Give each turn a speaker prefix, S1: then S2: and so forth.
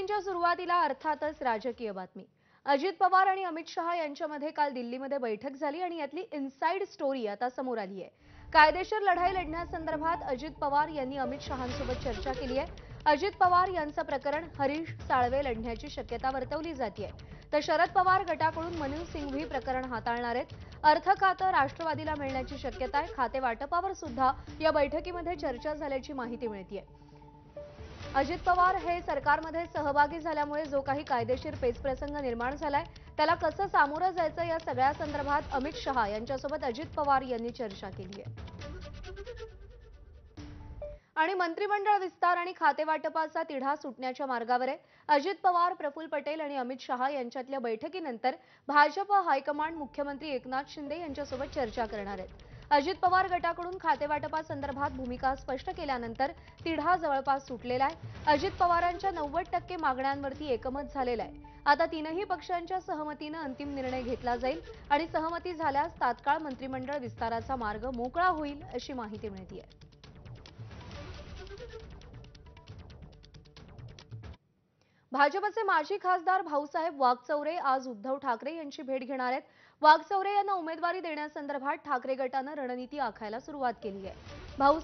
S1: बुलेटिनच्या सुरुवातीला अर्थातच राजकीय बातमी अजित पवार आणि अमित शहा यांच्यामध्ये काल दिल्लीमध्ये बैठक झाली आणि यातली इनसाइड स्टोरी आता समोर आली आहे कायदेशीर लढाई लढण्यासंदर्भात अजित पवार यांनी अमित शहांसोबत चर्चा केली आहे अजित पवार यांचं प्रकरण हरीश साळवे लढण्याची शक्यता वर्तवली जाते तर शरद पवार गटाकडून मनीष सिंघवी प्रकरण हाताळणार आहेत अर्थ खातं राष्ट्रवादीला मिळण्याची शक्यता आहे खाते वाटपावर सुद्धा या बैठकीमध्ये चर्चा झाल्याची माहिती मिळतीये अजित पवार हे सरकारमध्ये सहभागी झाल्यामुळे जो काही कायदेशीर पेचप्रसंग निर्माण झालाय त्याला कसं सामोरं जायचं या सगळ्या संदर्भात अमित शहा यांच्यासोबत अजित पवार यांनी चर्चा केली आहे आणि मंत्रिमंडळ विस्तार आणि खातेवाटपाचा तिढा सुटण्याच्या मार्गावर आहे अजित पवार प्रफुल्ल पटेल आणि अमित शहा यांच्यातल्या बैठकीनंतर भाजप हायकमांड मुख्यमंत्री एकनाथ शिंदे यांच्यासोबत चर्चा करणार आहेत अजित पवार गटाकडून खातेवाटपासंदर्भात भूमिका स्पष्ट केल्यानंतर तिढा जवळपास सुटलेला आहे अजित पवारांच्या नव्वद टक्के मागण्यांवरती एकमत झालेलं आहे आता तीनही पक्षांच्या सहमतीनं अंतिम निर्णय घेतला जाईल आणि सहमती झाल्यास तात्काळ मंत्रिमंडळ विस्ताराचा मार्ग मोकळा होईल अशी माहिती मिळते भाजपचे माजी खासदार भाऊसाहेब वाघचौरे आज उद्धव ठाकरे यांची भेट घेणार आहेत वाघचौरे यांना उमेदवारी देण्यासंदर्भात ठाकरे गटानं रणनीती आखायला सुरुवात केली आहे भाऊ